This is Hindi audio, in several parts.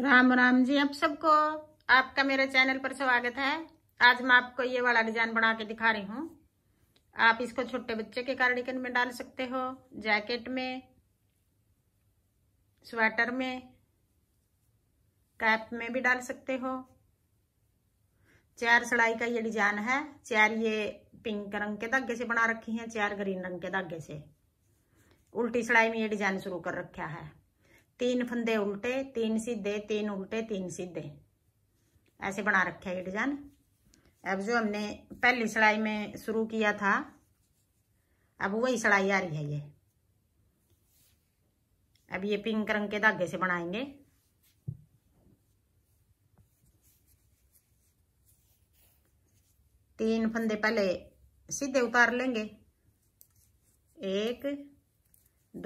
राम राम जी आप सबको आपका मेरे चैनल पर स्वागत है आज मैं आपको ये वाला डिजाइन बना के दिखा रही हूँ आप इसको छोटे बच्चे के कार्डिकन में डाल सकते हो जैकेट में स्वेटर में कैप में भी डाल सकते हो चार सड़ाई का ये डिजाइन है चार ये पिंक रंग के धागे से बना रखी है चार ग्रीन रंग के धागे से उल्टी सड़ाई में ये डिजाइन शुरू कर रखा है तीन फंदे उल्टे तीन सीधे तीन उल्टे तीन सीधे ऐसे बना रखे है ये डिजाइन अब जो हमने पहली सिलाई में शुरू किया था अब वही सिलाई आ रही है ये अब ये पिंक रंग के धागे से बनाएंगे तीन फंदे पहले सीधे उतार लेंगे एक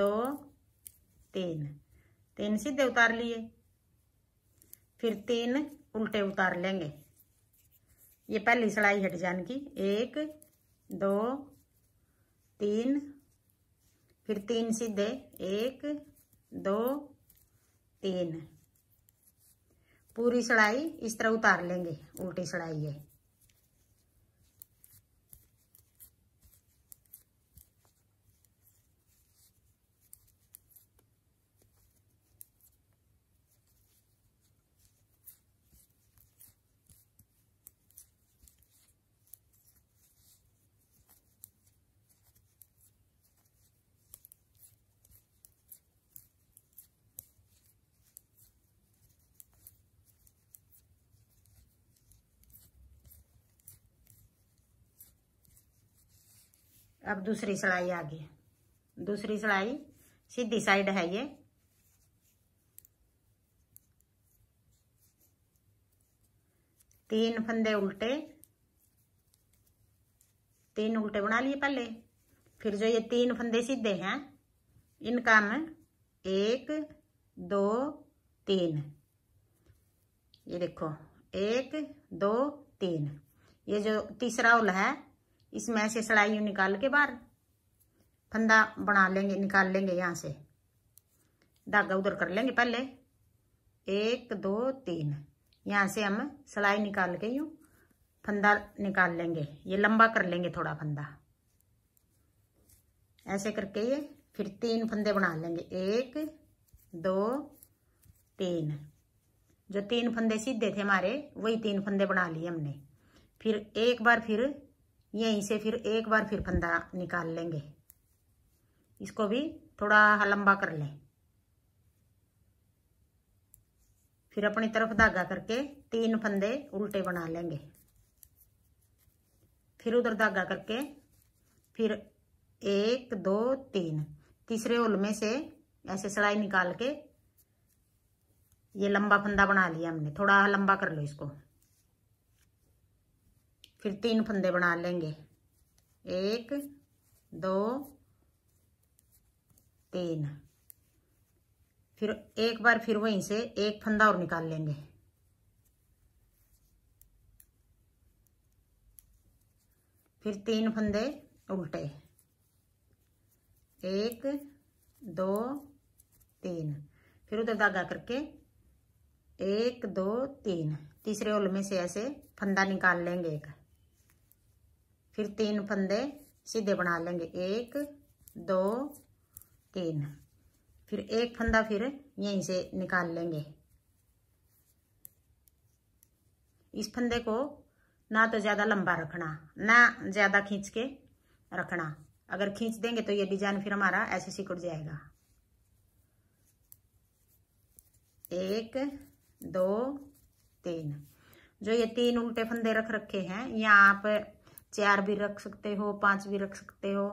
दो तीन तीन सीधे उतार लिए फिर तीन उल्टे उतार लेंगे ये पहली सिलाई हट डिजाइन की एक दो तीन फिर तीन सीधे एक दो तीन पूरी सिलाई इस तरह उतार लेंगे उल्टी सिलाई है अब दूसरी सिलाई आ गई दूसरी सिलाई सीधी साइड है ये तीन फंदे उल्टे तीन उल्टे बना लिए पहले फिर जो ये तीन फंदे सीधे हैं इनका हम एक दो तीन ये देखो एक दो तीन ये जो तीसरा उल है इसमें ऐसे सड़ाई यूँ निकाल के बाहर फंदा बना लेंगे निकाल लेंगे यहाँ से धागा उधर कर लेंगे पहले एक दो तीन यहाँ से हम सिलाई निकाल के यूँ फंदा निकाल लेंगे ये लंबा कर लेंगे थोड़ा फंदा ऐसे करके ये फिर तीन फंदे बना लेंगे एक दो तीन जो तीन फंदे सीधे थे हमारे वही तीन फंदे बना लिए हमने फिर एक बार फिर यहीं से फिर एक बार फिर फंदा निकाल लेंगे इसको भी थोड़ा लंबा कर लें फिर अपनी तरफ धागा करके तीन फंदे उल्टे बना लेंगे फिर उधर धागा करके फिर एक दो तीन तीसरे होल में से ऐसे सड़ाई निकाल के ये लंबा फंदा बना लिया हमने थोड़ा लंबा कर लो इसको फिर तीन फंदे बना लेंगे एक दो तीन फिर एक बार फिर वहीं से एक फंदा और निकाल लेंगे फिर तीन फंदे उल्टे एक दो तीन फिर उधर धागा करके एक दो तीन तीसरे ओल में से ऐसे फंदा निकाल लेंगे एक फिर तीन फंदे सीधे बना लेंगे एक दो तीन फिर एक फंदा फिर यहीं से निकाल लेंगे इस फंदे को ना तो ज़्यादा लंबा रखना ना ज़्यादा खींच के रखना अगर खींच देंगे तो ये डिजाइन फिर हमारा ऐसे सिकुड़ जाएगा एक दो तीन जो ये तीन उल्टे फंदे रख रखे हैं यहाँ आप चार भी रख सकते हो पांच भी रख सकते हो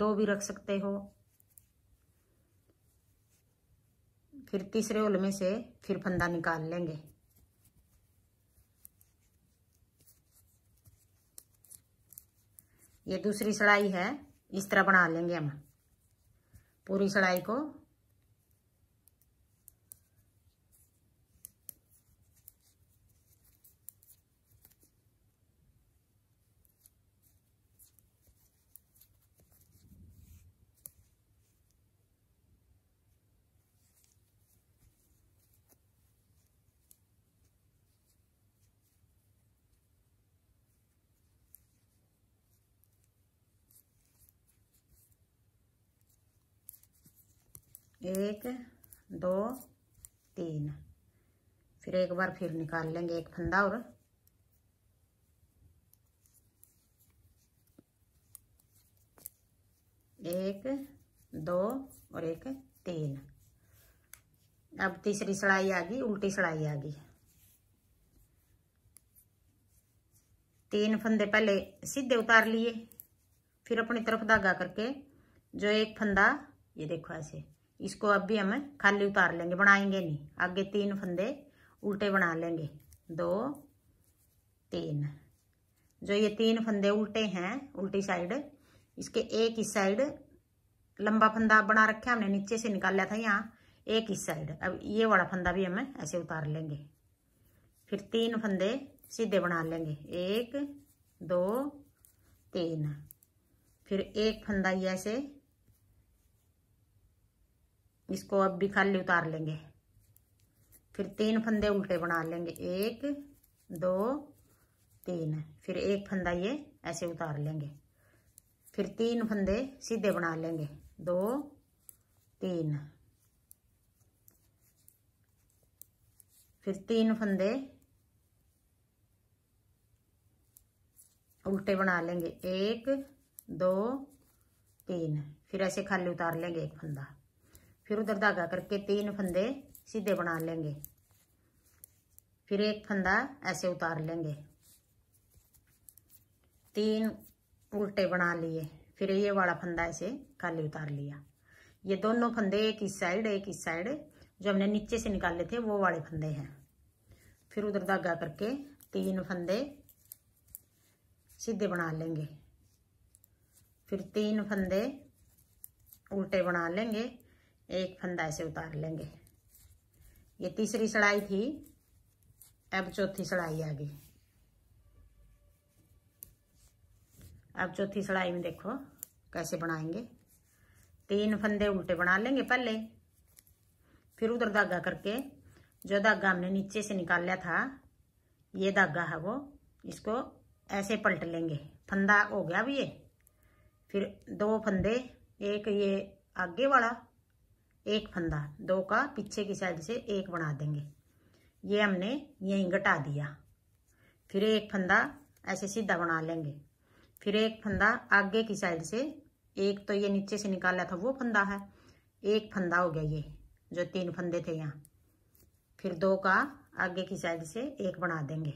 दो भी रख सकते हो फिर तीसरे उल में से फिर फंदा निकाल लेंगे ये दूसरी सड़ाई है इस तरह बना लेंगे हम पूरी सड़ाई को एक दो तीन फिर एक बार फिर निकाल लेंगे एक फंदा और एक दो और एक तीन अब तीसरी सड़ाई आ गई उल्टी सड़ाई आ गई तीन फंदे पहले सीधे उतार लिए फिर अपनी तरफ धागा करके जो एक फंदा ये देखो ऐसे इसको अब भी हम खाली उतार लेंगे बनाएंगे नहीं आगे तीन फंदे उल्टे बना लेंगे दो तीन जो ये तीन फंदे उल्टे हैं उल्टी साइड इसके एक ही साइड लंबा फंदा बना रखे हमने नीचे से निकाल लिया था यहाँ एक ही साइड अब ये वाला फंदा भी हम ऐसे उतार लेंगे फिर तीन फंदे सीधे बना लेंगे एक दो तीन फिर एक फंदा ये ऐसे इसको अब भी खाली उतार लेंगे फिर तीन फंदे उल्टे बना लेंगे एक दो तीन फिर एक फंदा ये ऐसे उतार लेंगे फिर तीन फंदे सीधे बना लेंगे दो तीन फिर तीन फंदे उल्टे बना लेंगे एक दो तीन फिर ऐसे खाली उतार लेंगे एक फंदा फिर उधर धागा करके तीन फंदे सीधे बना लेंगे फिर एक फंदा ऐसे उतार लेंगे तीन उल्टे बना लिए फिर ये वाला फंदा ऐसे खाली उतार लिया ये दोनों फंदे एक इस साइड एक इस साइड जो हमने नीचे से निकाले थे वो वाले फंदे हैं फिर उधर धागा करके तीन फंदे सीधे बना लेंगे फिर तीन फंदे उल्टे बना लेंगे एक फंदा ऐसे उतार लेंगे ये तीसरी सड़ाई थी अब चौथी सड़ाई आ गई अब चौथी सड़ाई में देखो कैसे बनाएंगे तीन फंदे उल्टे बना लेंगे पहले फिर उधर धागा करके जो धागा हमने नीचे से निकाल लिया था ये धागा है वो इसको ऐसे पलट लेंगे फंदा हो गया अब ये फिर दो फंदे एक ये आगे वाला एक फंदा दो का पीछे की साइड से एक बना देंगे ये हमने यहीं घटा दिया फिर एक फंदा ऐसे सीधा बना लेंगे फिर एक फंदा आगे की साइड से एक तो ये नीचे से निकाला था वो फंदा है एक फंदा हो गया ये जो तीन फंदे थे यहाँ फिर दो का आगे की साइड से एक बना देंगे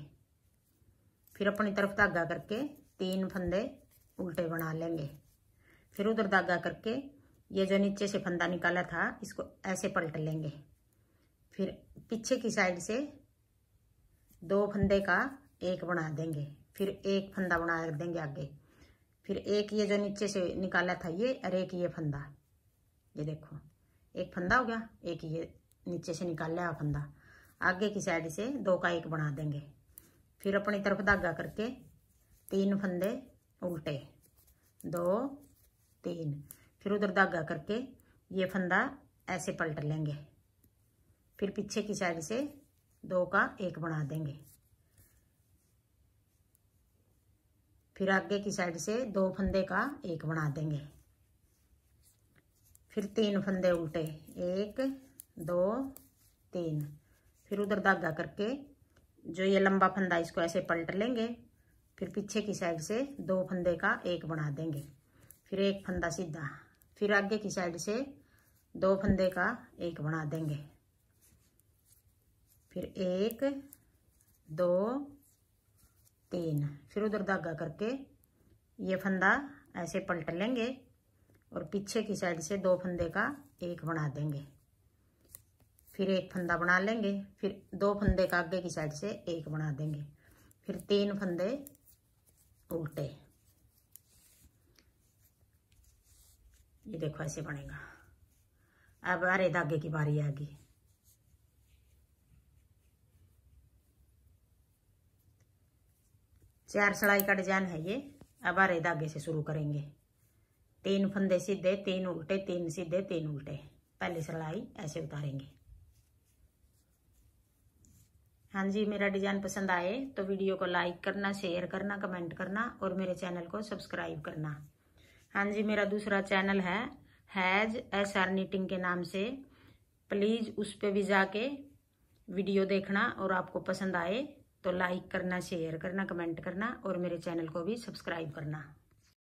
फिर अपनी तरफ धागा करके तीन फंदे उल्टे बना लेंगे फिर उधर धागा करके ये जो नीचे से फंदा निकाला था इसको ऐसे पलट लेंगे फिर पीछे की साइड से दो फंदे का एक बना देंगे फिर एक फंदा बना देंगे आगे फिर एक ये जो नीचे से निकाला था ये और एक ये फंदा ये देखो एक फंदा हो गया एक ये नीचे से निकाल लिया फंदा आगे की साइड से दो का एक बना देंगे फिर अपनी तरफ धागा करके तीन फंदे उल्टे दो तीन फिर उधर धागा करके ये फंदा ऐसे पलट लेंगे फिर पीछे की साइड से दो का एक बना देंगे फिर आगे की साइड से दो फंदे का एक बना देंगे फिर तीन फंदे उल्टे एक दो तीन फिर उधर धागा करके जो ये लंबा फंदा इसको ऐसे पलट लेंगे फिर पीछे की साइड से दो फंदे का एक बना देंगे फिर एक फंदा सीधा फिर आगे की साइड से दो फंदे का एक बना देंगे फिर एक दो तीन फिर उधर धागा करके ये फंदा ऐसे पलट लेंगे और पीछे की साइड से दो फंदे का एक बना देंगे फिर एक फंदा बना लेंगे फिर दो फंदे का आगे की साइड से एक बना देंगे फिर तीन फंदे उल्टे ये देखो ऐसे बनेगा अब हरे धागे की बारी आ गई चार सिलाई का डिजाइन है ये अब हरे धागे से शुरू करेंगे तीन फंदे सीधे तीन उल्टे तीन सीधे तीन उल्टे पहली सिलाई ऐसे उतारेंगे हाँ जी मेरा डिजाइन पसंद आए तो वीडियो को लाइक करना शेयर करना कमेंट करना और मेरे चैनल को सब्सक्राइब करना हाँ जी मेरा दूसरा चैनल है हैज एस आर नीटिंग के नाम से प्लीज़ उस पर भी जाके वीडियो देखना और आपको पसंद आए तो लाइक करना शेयर करना कमेंट करना और मेरे चैनल को भी सब्सक्राइब करना